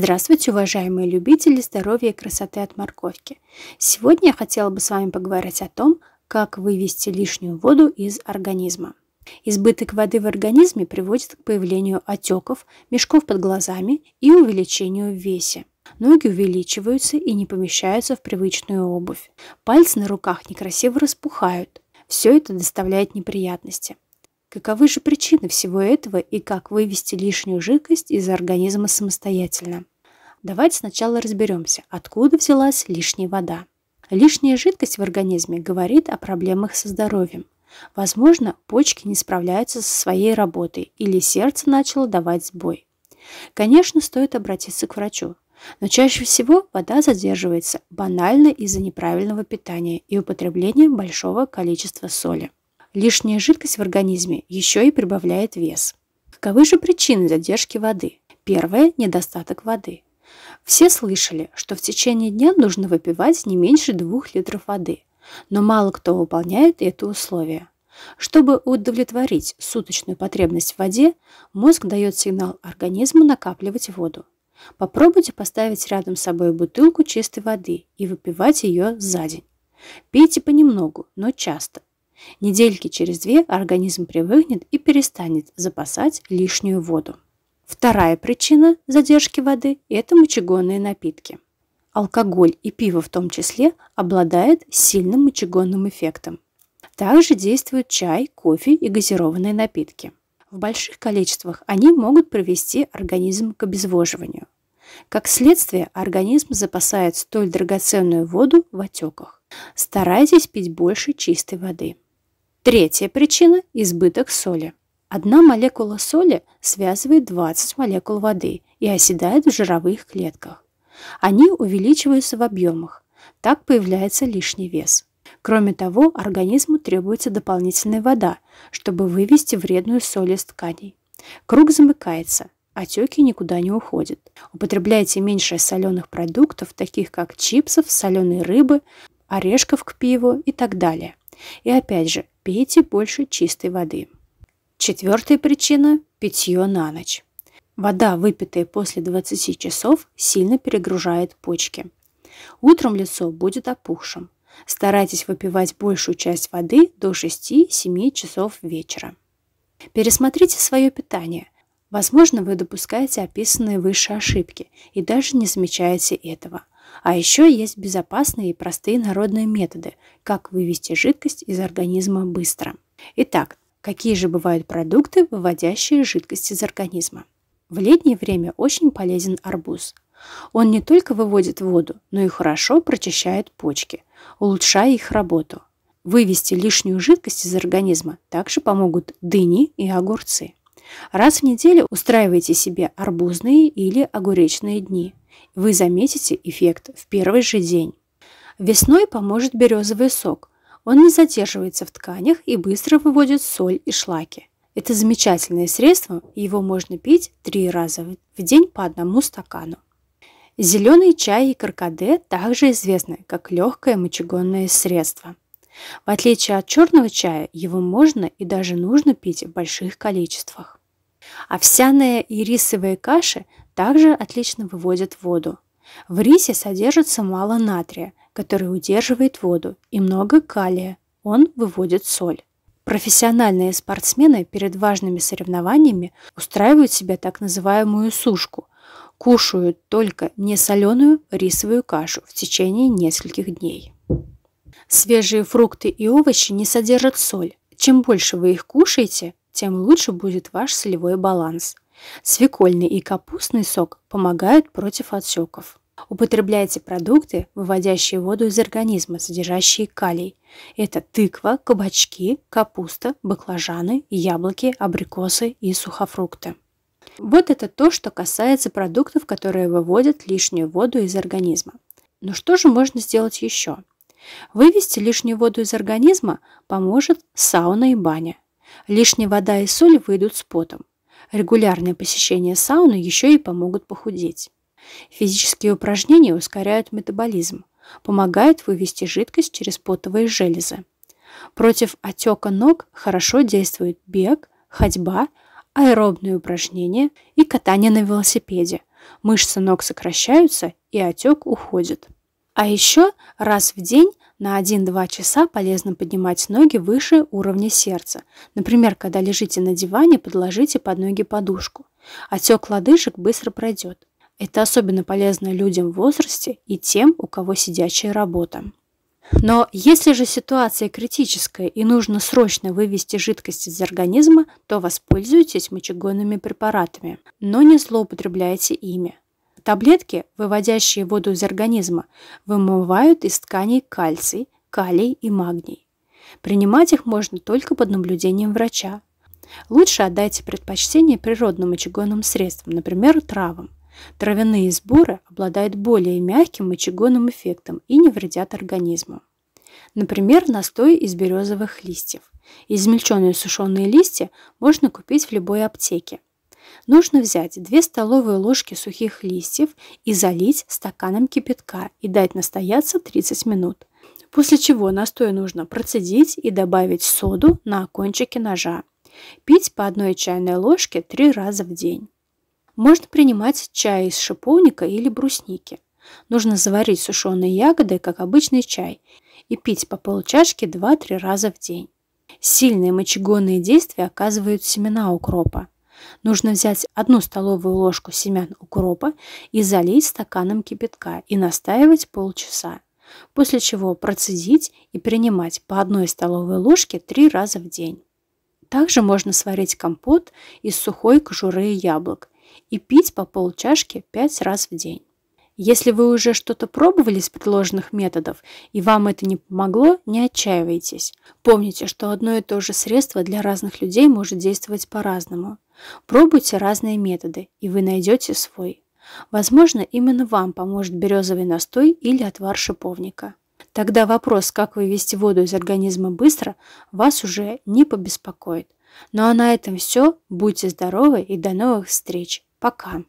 Здравствуйте, уважаемые любители здоровья и красоты от морковки. Сегодня я хотела бы с вами поговорить о том, как вывести лишнюю воду из организма. Избыток воды в организме приводит к появлению отеков, мешков под глазами и увеличению в весе. Ноги увеличиваются и не помещаются в привычную обувь. Пальцы на руках некрасиво распухают. Все это доставляет неприятности. Каковы же причины всего этого и как вывести лишнюю жидкость из организма самостоятельно? Давайте сначала разберемся, откуда взялась лишняя вода. Лишняя жидкость в организме говорит о проблемах со здоровьем. Возможно, почки не справляются со своей работой или сердце начало давать сбой. Конечно, стоит обратиться к врачу, но чаще всего вода задерживается банально из-за неправильного питания и употребления большого количества соли. Лишняя жидкость в организме еще и прибавляет вес. Каковы же причины задержки воды? Первое – недостаток воды. Все слышали, что в течение дня нужно выпивать не меньше 2 литров воды, но мало кто выполняет это условие. Чтобы удовлетворить суточную потребность в воде, мозг дает сигнал организму накапливать воду. Попробуйте поставить рядом с собой бутылку чистой воды и выпивать ее за день. Пейте понемногу, но часто, Недельки через две организм привыкнет и перестанет запасать лишнюю воду. Вторая причина задержки воды – это мочегонные напитки. Алкоголь и пиво в том числе обладает сильным мочегонным эффектом. Также действуют чай, кофе и газированные напитки. В больших количествах они могут привести организм к обезвоживанию. Как следствие, организм запасает столь драгоценную воду в отеках. Старайтесь пить больше чистой воды. Третья причина – избыток соли. Одна молекула соли связывает 20 молекул воды и оседает в жировых клетках. Они увеличиваются в объемах. Так появляется лишний вес. Кроме того, организму требуется дополнительная вода, чтобы вывести вредную соль из тканей. Круг замыкается, отеки никуда не уходят. Употребляйте меньше соленых продуктов, таких как чипсов, соленой рыбы, орешков к пиву и так далее. И опять же, пейте больше чистой воды. Четвертая причина – питье на ночь. Вода, выпитая после 20 часов, сильно перегружает почки. Утром лицо будет опухшим. Старайтесь выпивать большую часть воды до 6-7 часов вечера. Пересмотрите свое питание. Возможно, вы допускаете описанные выше ошибки и даже не замечаете этого – а еще есть безопасные и простые народные методы, как вывести жидкость из организма быстро. Итак, какие же бывают продукты, выводящие жидкость из организма? В летнее время очень полезен арбуз. Он не только выводит воду, но и хорошо прочищает почки, улучшая их работу. Вывести лишнюю жидкость из организма также помогут дыни и огурцы. Раз в неделю устраивайте себе арбузные или огуречные дни – вы заметите эффект в первый же день. Весной поможет березовый сок. Он не задерживается в тканях и быстро выводит соль и шлаки. Это замечательное средство, его можно пить три раза в день по одному стакану. Зеленый чай и каркаде также известны как легкое мочегонное средство. В отличие от черного чая, его можно и даже нужно пить в больших количествах. Овсяная и рисовая каши также отлично выводят воду. В рисе содержится мало натрия, который удерживает воду, и много калия, он выводит соль. Профессиональные спортсмены перед важными соревнованиями устраивают себе так называемую сушку – кушают только несоленую рисовую кашу в течение нескольких дней. Свежие фрукты и овощи не содержат соль. Чем больше вы их кушаете, тем лучше будет ваш солевой баланс – Свекольный и капустный сок помогают против отсеков. Употребляйте продукты, выводящие воду из организма, содержащие калий. Это тыква, кабачки, капуста, баклажаны, яблоки, абрикосы и сухофрукты. Вот это то, что касается продуктов, которые выводят лишнюю воду из организма. Но что же можно сделать еще? Вывести лишнюю воду из организма поможет сауна и баня. Лишняя вода и соль выйдут с потом. Регулярное посещение сауны еще и помогут похудеть. Физические упражнения ускоряют метаболизм, помогают вывести жидкость через потовые железы. Против отека ног хорошо действует бег, ходьба, аэробные упражнения и катание на велосипеде. Мышцы ног сокращаются и отек уходит. А еще раз в день на 1-2 часа полезно поднимать ноги выше уровня сердца. Например, когда лежите на диване, подложите под ноги подушку. Отек лодыжек быстро пройдет. Это особенно полезно людям в возрасте и тем, у кого сидячая работа. Но если же ситуация критическая и нужно срочно вывести жидкость из организма, то воспользуйтесь мочегонными препаратами, но не злоупотребляйте ими. Таблетки, выводящие воду из организма, вымывают из тканей кальций, калий и магний. Принимать их можно только под наблюдением врача. Лучше отдайте предпочтение природным очагонным средствам, например, травам. Травяные сборы обладают более мягким мочегонным эффектом и не вредят организму. Например, настой из березовых листьев. Измельченные сушеные листья можно купить в любой аптеке. Нужно взять 2 столовые ложки сухих листьев и залить стаканом кипятка и дать настояться 30 минут. После чего настой нужно процедить и добавить соду на кончике ножа. Пить по одной чайной ложке 3 раза в день. Можно принимать чай из шиповника или брусники. Нужно заварить сушеные ягоды, как обычный чай, и пить по полчашки 2-3 раза в день. Сильные мочегонные действия оказывают семена укропа. Нужно взять одну столовую ложку семян укропа и залить стаканом кипятка и настаивать полчаса, после чего процедить и принимать по одной столовой ложке три раза в день. Также можно сварить компот из сухой кожуры яблок и пить по полчашки пять раз в день. Если вы уже что-то пробовали из предложенных методов и вам это не помогло, не отчаивайтесь. Помните, что одно и то же средство для разных людей может действовать по-разному. Пробуйте разные методы, и вы найдете свой. Возможно, именно вам поможет березовый настой или отвар шиповника. Тогда вопрос, как вывести воду из организма быстро, вас уже не побеспокоит. Ну а на этом все. Будьте здоровы и до новых встреч. Пока!